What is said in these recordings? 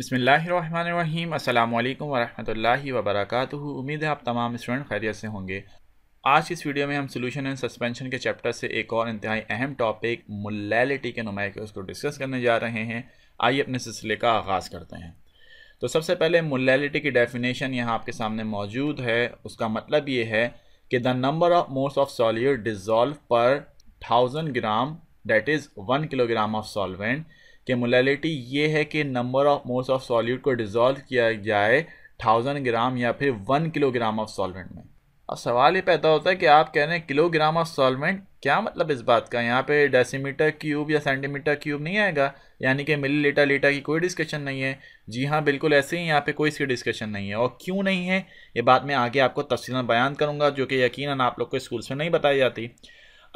अस्सलाम वालेकुम वरहमतुल्लाहि वबरकातुहु उम्मीद है आप तमाम स्टूडेंट खैरियत से होंगे आज की इस वीडियो में हम सोल्यूशन एंड सस्पेंशन के चैप्टर से एक और इंतहाई अहम टॉपिक मोलैलिटी के नुमाइकर्स को डिस्कस करने जा रहे हैं आइए अपने सिलसिले का आगाज़ करते हैं तो सबसे पहले मोलैलिटी की डेफिनेशन यहाँ आपके सामने मौजूद है उसका मतलब ये है कि द नंबर ऑफ मोस्ट of solute dissolve per thousand gram that is one kilogram of solvent कि मोलालिटी ये है कि number of moles of solute को डिज़ोल्व किया जाए थाउजेंड ग्राम या फिर वन किलोग्राम ऑफ सॉल्वेंट में अब सवाल ये पैदा होता है कि आप कह रहे हैं किलोग्राम ऑफ सॉल्वेंट क्या मतलब इस बात का यहाँ पे डेसीमीटर क्यूब या सेंटीमीटर क्यूब नहीं आएगा यानी कि मिली लीटर लीटर की कोई डिस्कशन नहीं है जी हाँ बिल्कुल ऐसे ही यहाँ पे कोई इसकी डिस्कशन नहीं है और क्यों नहीं है ये बात मैं आगे आपको तफसीला बयान करूँगा जो कि यकीन आप लोग को स्कूल्स में नहीं बताई जाती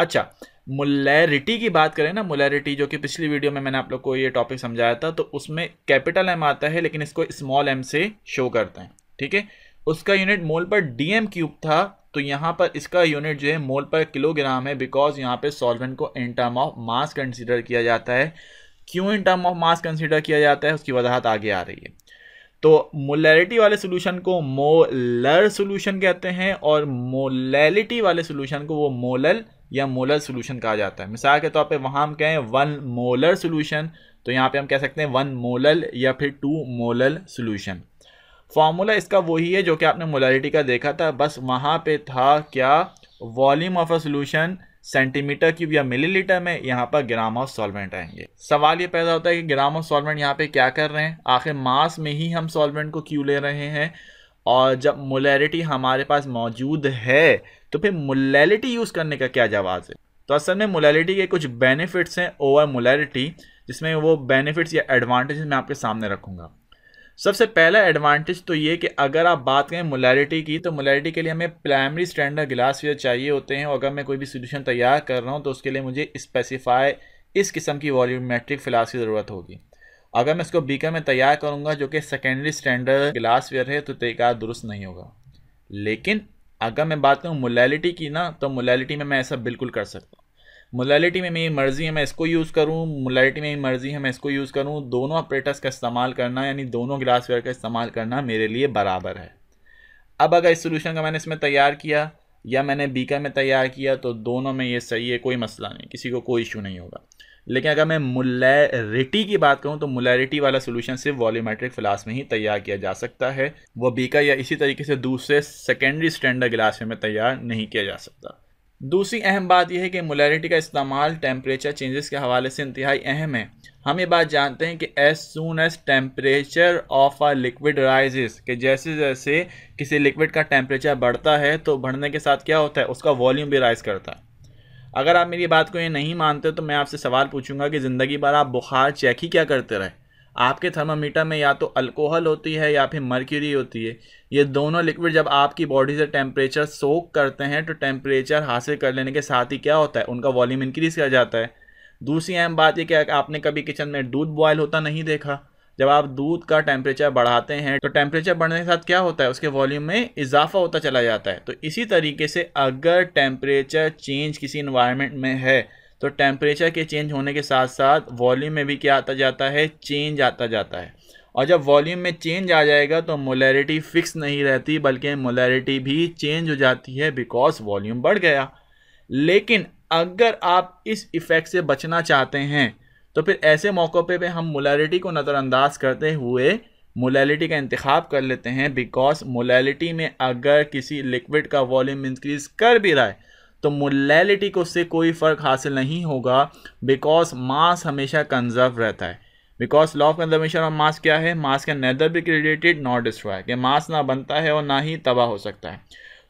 अच्छा मोलैरिटी की बात करें ना मोलैरिटी जो कि पिछली वीडियो में मैंने आप लोग को ये टॉपिक समझाया था तो उसमें कैपिटल एम आता है लेकिन इसको स्मॉल एम से शो करते हैं ठीक है उसका यूनिट मोल पर डीएम क्यूब था तो यहाँ पर इसका यूनिट जो है मोल पर किलोग्राम है बिकॉज यहाँ पर सॉल्वेंट को in term of mass consider किया जाता है क्यों in term of mass consider किया जाता है उसकी वजाहत आगे आ रही है तो मोलैरिटी वाले सोल्यूशन को मोलर सोल्यूशन कहते हैं और मोलैलिटी वाले सोल्यूशन को वो मोलल या मोलर सोल्यूशन कहा जाता है मिसाल के तौर पर वहाँ हम कहें वन मोलर सोल्यूशन तो यहाँ पे हम कह सकते हैं वन मोलल या फिर टू मोलल सोल्यूशन फार्मूला इसका वही है जो कि आपने मोलारिटी का देखा था बस वहाँ पे था क्या volume of a solution centimetre cube या मिलीलीटर में यहाँ पर ग्राम ऑफ सॉल्वेंट आएंगे सवाल ये पैदा होता है कि ग्राम ऑफ सॉल्वेंट यहाँ पे क्या कर रहे हैं आखिर मास में ही हम सॉल्वेंट को क्यों ले रहे हैं और जब मोलैरिटी हमारे पास मौजूद है तो फिर मोलैलिटी यूज़ करने का क्या जवाब है तो असल में मोलैलिटी के कुछ बेनिफिट्स हैं ओवर मोलैरिटी जिसमें वो बेनिफिट्स या एडवांटेज मैं आपके सामने रखूँगा सबसे पहला एडवांटेज तो ये कि अगर आप बात करें मोलैरिटी की तो मोलैरिटी के लिए हमें प्राइमरी स्टैंडर्ड ग्लास फियर चाहिए होते हैं और अगर मैं कोई भी सोल्यूशन तैयार कर रहा हूँ तो उसके लिए मुझे स्पेसिफाई इस किस्म की वॉल्यूमेट्रिक फिलास की ज़रूरत होगी अगर मैं इसको बीकर में तैयार करूँगा जो कि सेकेंडरी स्टैंडर्ड वेयर है तो तरीका दुरुस्त नहीं होगा लेकिन अगर मैं बात करूँ मोलैलिटी की ना तो मोलैलिटी में मैं ऐसा बिल्कुल कर सकता हूँ मोलैलिटी में मेरी मर्ज़ी है मैं इसको यूज़ करूँ मोलैलिटी में मेरी मर्ज़ी है मैं इसको यूज़ करूँ दोनों ऑपरेटर्स का इस्तेमाल करना यानी दोनों ग्लासवेयर का इस्तेमाल करना मेरे लिए बराबर है अब अगर इस सोल्यूशन का मैंने इसमें तैयार किया या मैंने बीकर में तैयार किया तो दोनों में ये सही है कोई मसला नहीं किसी को कोई इशू नहीं होगा लेकिन अगर मैं मोलैरिटी की बात करूँ तो मुलेरिटी वाला सोल्यूशन सिर्फ वॉल्यूमेट्रिक फ्लास में ही तैयार किया जा सकता है वह बीका या इसी तरीके से दूसरे सेकेंडरी स्टैंडर्ड गिलास में तैयार नहीं किया जा सकता दूसरी अहम बात यह है कि मुलेरिटी का इस्तेमाल टेम्परेचर चेंजेस के हवाले से इंतहाई अहम है हम ये बात जानते हैं कि as soon as temperature of a liquid rises कि जैसे जैसे किसी लिक्विड का टेम्परेचर बढ़ता है तो बढ़ने के साथ क्या होता है उसका वॉल्यूम भी राइज करता है अगर आप मेरी बात को ये नहीं मानते तो मैं आपसे सवाल पूछूंगा कि ज़िंदगी भर आप बुखार चेक ही क्या करते रहे आपके थर्मामीटर में या तो अल्कोहल होती है या फिर मर्क्यूरी होती है ये दोनों लिक्विड जब आपकी बॉडी से टेम्परेचर सोक करते हैं तो टेम्परेचर हासिल कर लेने के साथ ही क्या होता है उनका वॉल्यूम इंक्रीज़ कर जाता है दूसरी अहम बात यह कि आपने कभी किचन में दूध बॉयल होता नहीं देखा जब आप दूध का टेम्परेचर बढ़ाते हैं तो टेम्परेचर बढ़ने के साथ क्या होता है उसके वॉल्यूम में इजाफा होता चला जाता है तो इसी तरीके से अगर टेम्परेचर चेंज किसी इन्वायरमेंट में है तो टेम्परेचर के चेंज होने के साथ साथ वॉल्यूम में भी क्या आता जाता है चेंज आता जाता है और जब वॉल्यूम में चेंज आ जाएगा तो मोलैरिटी फिक्स नहीं रहती बल्कि मोलैरिटी भी चेंज हो जाती है बिकॉज वॉल्यूम बढ़ गया लेकिन अगर आप इस इफ़ेक्ट से बचना चाहते हैं तो फिर ऐसे मौक़ों पे भी हम मोलैलिटी को नज़रअंदाज करते हुए मोलैलिटी का इंतखब कर लेते हैं बिकॉज मोलैलिटी में अगर किसी लिक्विड का वॉल्यूम इंक्रीज़ कर भी रहा है तो मोलैलिटी को उससे कोई फ़र्क हासिल नहीं होगा बिकॉज मास हमेशा कंजर्व रहता है because law of conservation of mass क्या है मास का नैदर भी क्रिएटेड नॉट डिस्ट्रॉय कि मास ना बनता है और ना ही तबाह हो सकता है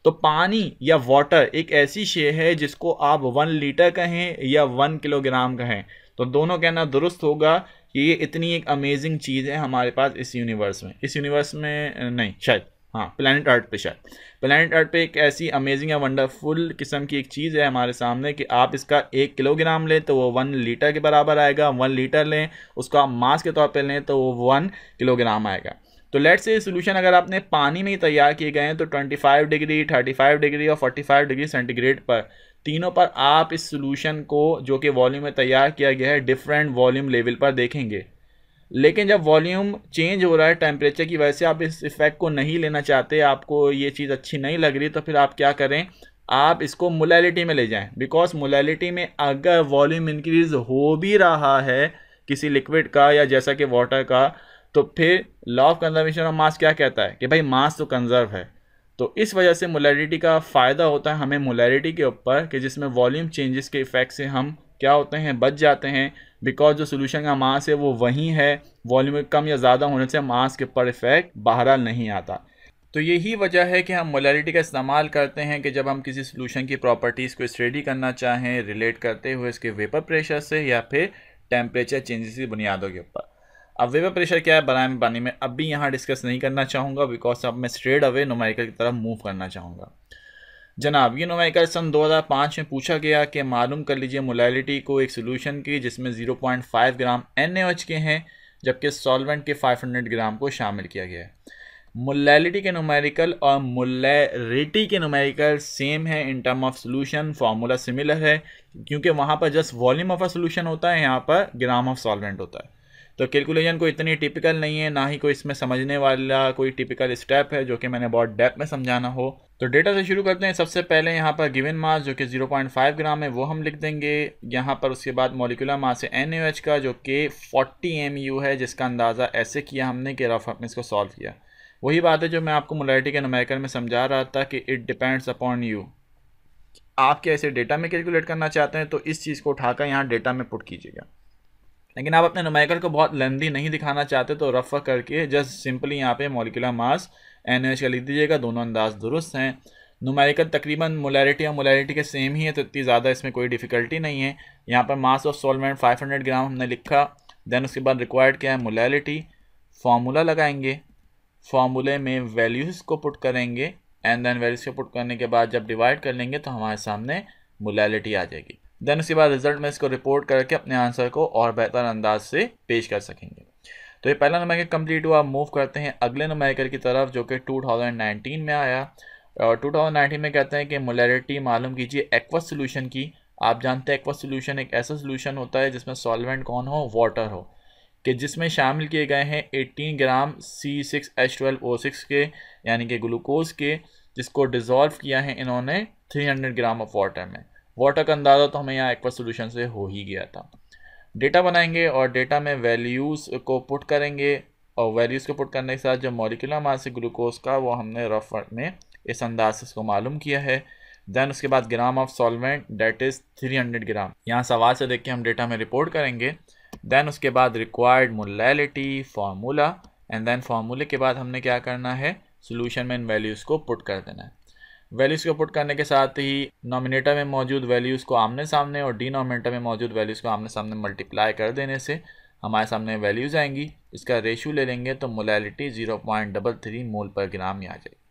तो पानी या वाटर एक ऐसी शे है जिसको आप वन लीटर कहें या वन किलोग्राम कहें तो दोनों कहना दुरुस्त होगा कि ये इतनी एक अमेजिंग चीज़ है हमारे पास इस यूनिवर्स में इस यूनिवर्स में नहीं शायद हाँ प्लानट अर्थ पे शायद प्लानट अर्थ पे एक ऐसी अमेजिंग या वंडरफुल किस्म की एक चीज़ है हमारे सामने कि आप इसका एक किलोग्राम लें तो वो वन लीटर के बराबर आएगा वन लीटर लें उसको आप मास के तौर पे लें तो वो वन किलोग्राम आएगा तो लेट से सोल्यूशन अगर आपने पानी में ही तैयार किए गए हैं तो 25 डिग्री 35 डिग्री और 45 डिग्री सेंटीग्रेड पर तीनों पर आप इस सोल्यूशन को जो कि वॉल्यूम में तैयार किया गया है डिफरेंट वॉल्यूम लेवल पर देखेंगे लेकिन जब वॉल्यूम चेंज हो रहा है टेम्परेचर की वजह से आप इस इफेक्ट को नहीं लेना चाहते आपको ये चीज़ अच्छी नहीं लग रही तो फिर आप क्या करें आप इसको मोलैलिटी में ले जाएं बिकॉज मोलैलिटी में अगर वॉल्यूम इंक्रीज हो भी रहा है किसी लिक्विड का या जैसा कि वाटर का तो फिर law of conservation of mass क्या कहता है कि भाई मास तो कंजर्व है तो इस वजह से मोलैरिटी का फ़ायदा होता है हमें मोलैरिटी के ऊपर कि जिसमें वॉल्यूम चेंजेस के इफ़ेक्ट से हम क्या होते हैं बच जाते हैं बिकॉज जो सोल्यूशन का मास है वो वहीं है वॉल्यूम कम या ज़्यादा होने से मास के ऊपर इफ़ेक्ट बहरहाल नहीं आता तो यही वजह है कि हम मोलैरिटी का इस्तेमाल करते हैं कि जब हम किसी सोल्यूशन की प्रॉपर्टीज़ को स्टडी करना चाहें रिलेट करते हुए इसके वेपर प्रेशर से या फिर टेम्परेचर चेंजेस की बुनियादों के ऊपर अब वेपर प्रेशर क्या है बनाए पानी में अब भी यहाँ डिस्कस नहीं करना चाहूँगा बिकॉज अब मैं स्ट्रेट अवे नोमाइकल की तरफ मूव करना चाहूँगा जनाब ये नोमाइकल सन 2005 में पूछा गया कि मालूम कर लीजिए मोलैलिटी को एक सोल्यूशन की जिसमें 0.5 ग्राम एन के हैं जबकि सॉल्वेंट के 500 ग्राम को शामिल किया गया है मोलैलिटी के नोमेरिकल और मोलैरिटी के नोमेरिकल सेम है in term of solution formula similar है क्योंकि वहाँ पर just volume of a solution होता है यहाँ पर ग्राम ऑफ सॉल्वेंट होता है तो कैलकुलेशन कोई इतनी टिपिकल नहीं है ना ही कोई इसमें समझने वाला कोई टिपिकल स्टेप है जो कि मैंने बहुत डेप में समझाना हो तो डेटा से शुरू करते हैं सबसे पहले यहाँ पर गिवन मास जो कि 0.5 ग्राम है वो हम लिख देंगे यहाँ पर उसके बाद मोलिकुलर मास है एन का जो कि 40 एम है जिसका अंदाज़ा ऐसे किया हमने कि रफ हमने इसको सॉल्व किया वही बात है जो मैं आपको मोलाइटी के नमेकल में समझा रहा था कि इट डिपेंड्स अपॉन यू आप क्या इसे डेटा में कैलकुलेट करना चाहते हैं तो इस चीज़ को उठाकर यहाँ डेटा में पुट कीजिएगा लेकिन आप अपने नुमाइकल को बहुत लेंदी नहीं दिखाना चाहते तो रफ़ करके जस्ट सिंपली यहाँ पे मोलिकुलर मास एन एच का लिख दीजिएगा दोनों अंदाज दुरुस्त हैं नुमाइकल तकरीबन मोलैरिटी और मोलैरिटी के सेम ही है तो इतनी ज़्यादा इसमें कोई डिफ़िकल्टी नहीं है यहाँ पर मास ऑफ सॉलमेंट हंड्रेड ग्राम हमने लिखा देन उसके बाद रिक्वायर्ड क्या है मोलैरिटी फार्मूला लगाएंगे फार्मूले में वैल्यूज़ को पुट करेंगे एंड देन वैल्यूज़ को पुट करने के बाद जब डिवाइड कर लेंगे तो हमारे सामने मोलैरिटी आ जाएगी देन उसके बाद रिजल्ट में इसको रिपोर्ट करके अपने आंसर को और बेहतर अंदाज से पेश कर सकेंगे तो ये पहला नुमाइकर कंप्लीट हुआ मूव करते हैं अगले नुमाइकर की तरफ जो कि 2019 में आया और 2019 में कहते हैं कि मोलरिटी मालूम कीजिए एक्वस सोल्यूशन की आप जानते हैं एक्वस सोल्यूशन एक ऐसा सोल्यूशन होता है जिसमें सॉल्वेंट कौन हो वाटर हो कि जिसमें शामिल किए गए हैं 18 gram C six H O six के यानी कि ग्लूकोज के जिसको डिज़ोल्व किया है इन्होंने 300 ग्राम ऑफ वाटर में वाटर का अंदाज़ा तो हमें यहाँ एक्वा सोल्यूशन से हो ही गया था डेटा बनाएंगे और डेटा में वैल्यूज़ को पुट करेंगे और वैल्यूज़ को पुट करने के साथ जो मॉलिकुलर मास है ग्लूकोज का वो हमने रफ में इस अंदाज से इसको मालूम किया है देन उसके बाद gram of solvent that is 300 gram यहाँ सवाल से देख के हम डेटा में रिपोर्ट करेंगे देन उसके बाद required molality formula and then फार्मूले के बाद हमने क्या करना है सोल्यूशन में इन वैल्यूज़ को पुट कर देना है वैल्यूज को पुट करने के साथ ही नॉमिनेटर में मौजूद वैल्यूज को आमने सामने और डिनोमिनेटर में मौजूद वैल्यूज को आमने सामने मल्टीप्लाई कर देने से हमारे सामने वैल्यूज आएंगी इसका रेशू ले लेंगे तो molality zero point double three mole per gram में आ जाएगी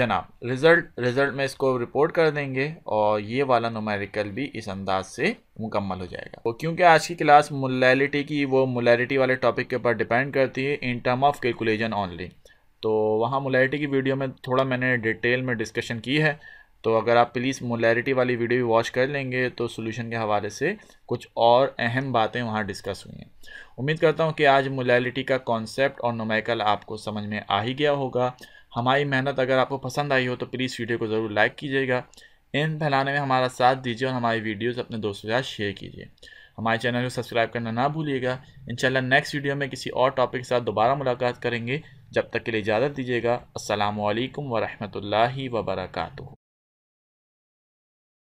जनाब रिज़ल्ट रिज़ल्ट में इसको रिपोर्ट कर देंगे और ये वाला नोमेरिकल भी इस अंदाज से मुकम्मल हो जाएगा तो क्योंकि आज की क्लास मोलैलिटी की वो मोलैलिटी वाले टॉपिक के ऊपर डिपेंड करती है in term of calculation only तो वहाँ मोलैरिटी की वीडियो में थोड़ा मैंने डिटेल में डिस्कशन की है तो अगर आप प्लीज़ मोलैरिटी वाली वीडियो भी वॉच कर लेंगे तो सोल्यूशन के हवाले से कुछ और अहम बातें वहाँ डिस्कस हुई हैं उम्मीद करता हूँ कि आज मोलैरिटी का कॉन्सेप्ट और नोमैकल आपको समझ में आ ही गया होगा हमारी मेहनत अगर आपको पसंद आई हो तो प्लीज़ वीडियो को ज़रूर लाइक कीजिएगा इन फैलाने में हमारा साथ दीजिए और हमारी वीडियोज़ अपने दोस्तों के साथ शेयर कीजिए हमारे चैनल को सब्सक्राइब करना ना भूलिएगा इंशाल्लाह नेक्स्ट वीडियो में किसी और टॉपिक के साथ दोबारा मुलाकात करेंगे जब तक के लिए इजाज़त दीजिएगा असलकम वरहमल वर्का